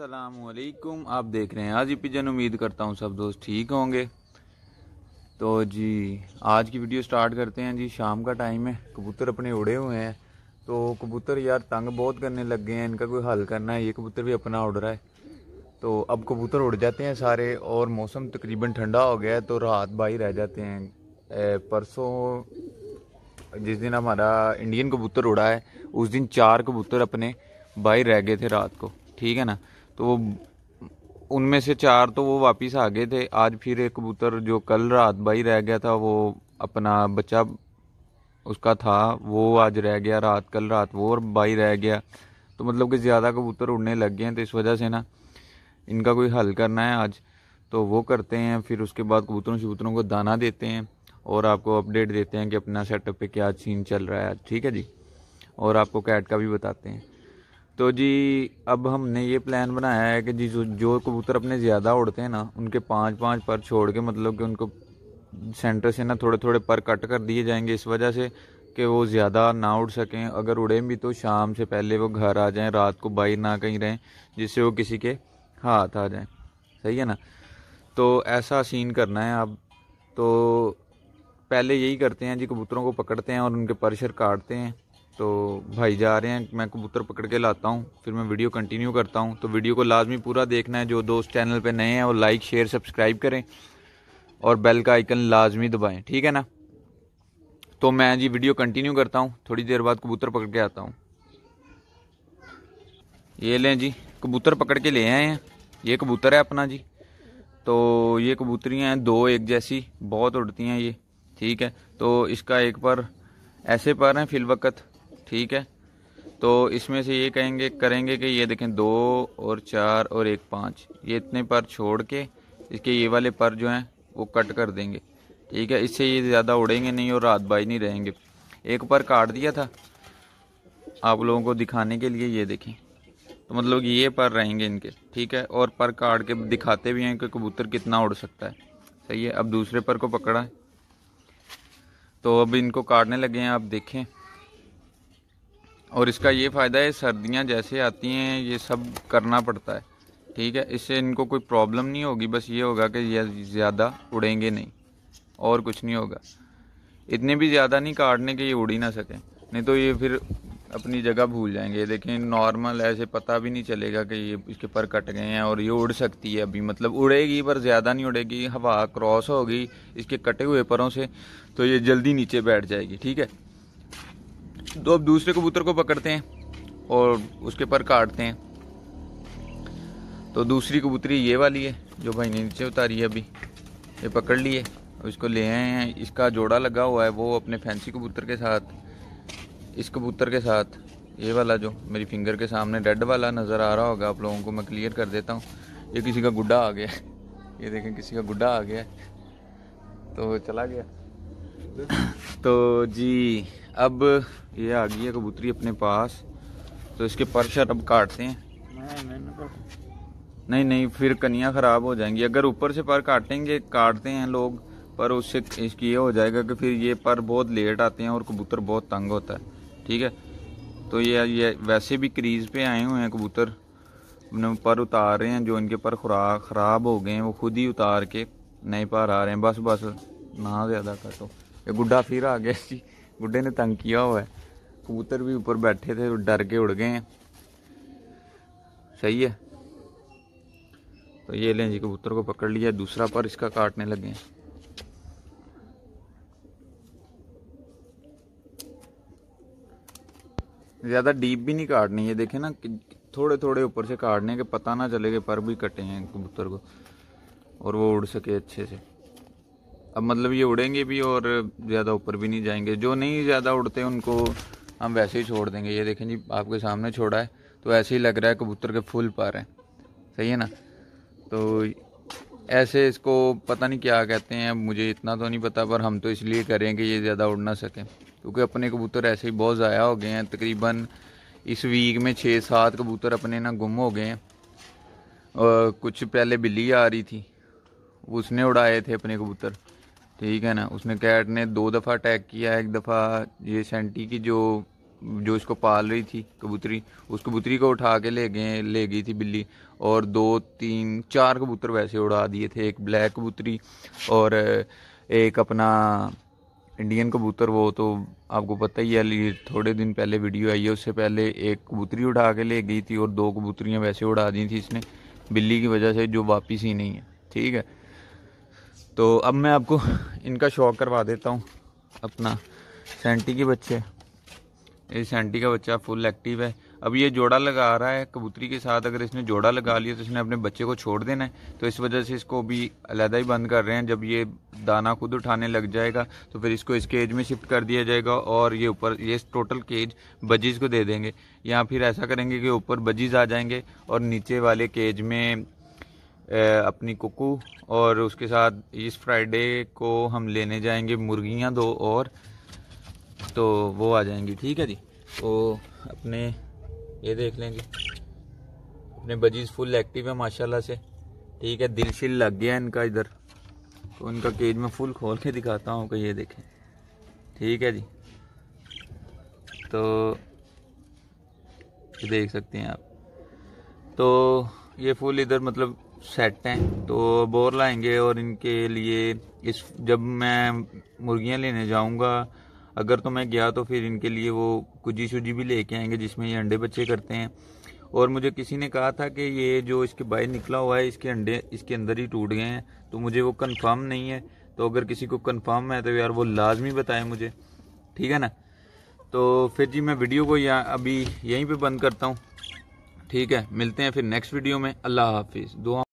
असलकुम आप देख रहे हैं आज ही e पिजन उम्मीद करता हूँ सब दोस्त ठीक होंगे तो जी आज की वीडियो स्टार्ट करते हैं जी शाम का टाइम है कबूतर अपने उड़े हुए हैं तो कबूतर यार तंग बहुत करने लग गए हैं इनका कोई हल करना है ये कबूतर भी अपना उड़ रहा है तो अब कबूतर उड़ जाते हैं सारे और मौसम तकरीबन ठंडा हो गया है तो रात बाई रह जाते हैं परसों जिस दिन हमारा इंडियन कबूतर उड़ा है उस दिन चार कबूतर अपने बाहर रह गए थे रात को ठीक है ना तो उनमें से चार तो वो वापस आ गए थे आज फिर एक कबूतर जो कल रात भाई रह गया था वो अपना बच्चा उसका था वो आज रह गया रात कल रात वो और भाई रह गया तो मतलब कि ज़्यादा कबूतर उड़ने लग गए हैं तो इस वजह से ना इनका कोई हल करना है आज तो वो करते हैं फिर उसके बाद कबूतरों शबूतरों को दाना देते हैं और आपको अपडेट देते हैं कि अपना सेटअप पे क्या सीन चल रहा है ठीक है जी और आपको कैट का भी बताते हैं तो जी अब हमने ये प्लान बनाया है कि जी जो जो कबूतर अपने ज़्यादा उड़ते हैं ना उनके पाँच पाँच पर छोड़ के मतलब कि उनको सेंटर से ना थोड़े थोड़े पर कट कर दिए जाएंगे इस वजह से कि वो ज़्यादा ना उड़ सकें अगर उड़ें भी तो शाम से पहले वो घर आ जाएं रात को बाहर ना कहीं रहें जिससे वो किसी के हाथ आ जाएं सही है ना तो ऐसा सीन करना है अब तो पहले यही करते हैं जी कबूतरों को पकड़ते हैं और उनके परिसर काटते हैं तो भाई जा रहे हैं मैं कबूतर पकड़ के लाता हूँ फिर मैं वीडियो कंटिन्यू करता हूँ तो वीडियो को लाजमी पूरा देखना है जो दोस्त चैनल पे नए हैं वो लाइक शेयर सब्सक्राइब करें और बेल का आइकन लाजमी दबाएं ठीक है ना तो मैं जी वीडियो कंटिन्यू करता हूँ थोड़ी देर बाद कबूतर पकड़ के आता हूँ ये लें जी कबूतर पकड़ के ले आए हैं ये कबूतर है अपना जी तो ये कबूतरियाँ हैं दो एक जैसी बहुत उड़ती हैं ये ठीक है तो इसका एक पर ऐसे पर हैं फिल वक्त ठीक है तो इसमें से ये कहेंगे करेंगे कि ये देखें दो और चार और एक पाँच ये इतने पर छोड़ के इसके ये वाले पर जो हैं वो कट कर देंगे ठीक है इससे ये ज़्यादा उड़ेंगे नहीं और रात बाई नहीं रहेंगे एक पर काट दिया था आप लोगों को दिखाने के लिए ये देखें तो मतलब ये पर रहेंगे इनके ठीक है और पर काट के दिखाते भी हैं कि कबूतर कितना उड़ सकता है सही है अब दूसरे पर को पकड़ा है तो अब इनको काटने लगे हैं आप देखें और इसका ये फ़ायदा है सर्दियाँ जैसे आती हैं ये सब करना पड़ता है ठीक है इससे इनको कोई प्रॉब्लम नहीं होगी बस ये होगा कि ये ज़्यादा उड़ेंगे नहीं और कुछ नहीं होगा इतने भी ज़्यादा नहीं काटने के ये उड़ ही ना सकें नहीं तो ये फिर अपनी जगह भूल जाएंगे देखें नॉर्मल ऐसे पता भी नहीं चलेगा कि ये इसके पर कट गए हैं और ये उड़ सकती है अभी मतलब उड़ेगी पर ज़्यादा नहीं उड़ेगी हवा क्रॉस होगी इसके कटे हुए परों से तो ये जल्दी नीचे बैठ जाएगी ठीक है तो अब दूसरे कबूतर को पकड़ते हैं और उसके पर काटते हैं तो दूसरी कबूतरी ये वाली है जो भाई ने नीचे उतारी है अभी ये पकड़ लिए इसको ले आए हैं इसका जोड़ा लगा हुआ है वो अपने फैंसी कबूतर के साथ इस कबूतर के साथ ये वाला जो मेरी फिंगर के सामने रेड वाला नज़र आ रहा होगा आप लोगों को मैं क्लियर कर देता हूँ ये किसी का गुड्डा आ गया ये देखें किसी का गुड्डा आ गया तो चला गया तो जी अब ये आ गई है कबूतरी अपने पास तो इसके पर शर्ट अब काटते हैं नहीं नहीं फिर कनियाँ ख़राब हो जाएंगी अगर ऊपर से पर काटेंगे काटते हैं लोग पर उससे इसकी ये हो जाएगा कि फिर ये पर बहुत लेट आते हैं और कबूतर बहुत तंग होता है ठीक है तो ये ये वैसे भी क्रीज पे आए हुए हैं कबूतर पर उतार रहे हैं जो इनके पर खुरा ख़राब हो गए हैं वो खुद ही उतार के नए पर आ रहे हैं बस बस ना ज़्यादा काटो ये गुड्डा फिर आ गया जी बुढ़े ने तंग किया हुआ है कबूतर भी ऊपर बैठे थे डर के उड़ गए हैं सही है तो ये लें जी कबूतर को पकड़ लिया दूसरा पर इसका काटने लगे हैं ज़्यादा डीप भी नहीं काटनी है देखे ना थोड़े थोड़े ऊपर से काटने के पता ना चले कि पर भी कटे हैं कबूतर को और वो उड़ सके अच्छे से अब मतलब ये उड़ेंगे भी और ज़्यादा ऊपर भी नहीं जाएंगे जो नहीं ज़्यादा उड़ते उनको हम वैसे ही छोड़ देंगे ये देखें जी आपके सामने छोड़ा है तो ऐसे ही लग रहा है कबूतर के फूल पा रहे हैं सही है ना तो ऐसे इसको पता नहीं क्या कहते हैं मुझे इतना तो नहीं पता पर हम तो इसलिए करें कि ये ज़्यादा उड़ ना सकें क्योंकि अपने कबूतर ऐसे ही बहुत ज़ाया हो गए हैं तकरीबन इस वीक में छः सात कबूतर अपने ना गुम हो गए हैं और कुछ पहले बिल्ली आ रही थी उसने उड़ाए थे अपने कबूतर ठीक है ना उसने कैट ने दो दफ़ा अटैक किया एक दफ़ा ये सेंटी की जो जो इसको पाल रही थी कबूतरी उस कबूतरी को उठा के ले गए ले गई थी बिल्ली और दो तीन चार कबूतर वैसे उड़ा दिए थे एक ब्लैक कबूतरी और एक अपना इंडियन कबूतर वो तो आपको पता ही है थोड़े दिन पहले वीडियो आई है उससे पहले एक कबूतरी उठा के ले गई थी और दो कबूतरियाँ वैसे उड़ा दी थी इसने बिल्ली की वजह से जो वापस ही नहीं है ठीक है तो अब मैं आपको इनका शौक करवा देता हूँ अपना सेंटी के बच्चे ये सेंटी का बच्चा फुल एक्टिव है अब ये जोड़ा लगा रहा है कबूतरी के साथ अगर इसने जोड़ा लगा लिया तो इसने अपने बच्चे को छोड़ देना है तो इस वजह से इसको भी अलहदा ही बंद कर रहे हैं जब ये दाना खुद उठाने लग जाएगा तो फिर इसको इस केज में शिफ्ट कर दिया जाएगा और ये ऊपर ये टोटल केज बजीज़ को दे देंगे या फिर ऐसा करेंगे कि ऊपर बजीज़ आ जाएंगे और नीचे वाले केज में अपनी कुकू और उसके साथ इस फ्राइडे को हम लेने जाएंगे मुर्गियाँ दो और तो वो आ जाएंगी ठीक है जी तो अपने ये देख लें जी अपने बजीज फुल एक्टिव है माशाल्लाह से ठीक है दिल शिल लग गया इनका इधर तो इनका केज में फुल खोल के दिखाता हूँ कि ये देखें ठीक है जी तो देख सकते हैं आप तो ये फुल इधर मतलब सेट हैं तो बोर लाएंगे और इनके लिए इस जब मैं मुर्गियां लेने जाऊंगा अगर तो मैं गया तो फिर इनके लिए वो कुजी शुजी भी लेके आएंगे जिसमें ये अंडे बच्चे करते हैं और मुझे किसी ने कहा था कि ये जो इसके बाहर निकला हुआ है इसके अंडे इसके अंदर ही टूट गए हैं तो मुझे वो कन्फर्म नहीं है तो अगर किसी को कन्फर्म है तो यार वो लाजमी बताएं मुझे ठीक है ना तो फिर जी मैं वीडियो को यहाँ अभी यहीं पे बंद करता हूँ ठीक है मिलते हैं फिर नेक्स्ट वीडियो में अल्लाह हाफिज़ दुआ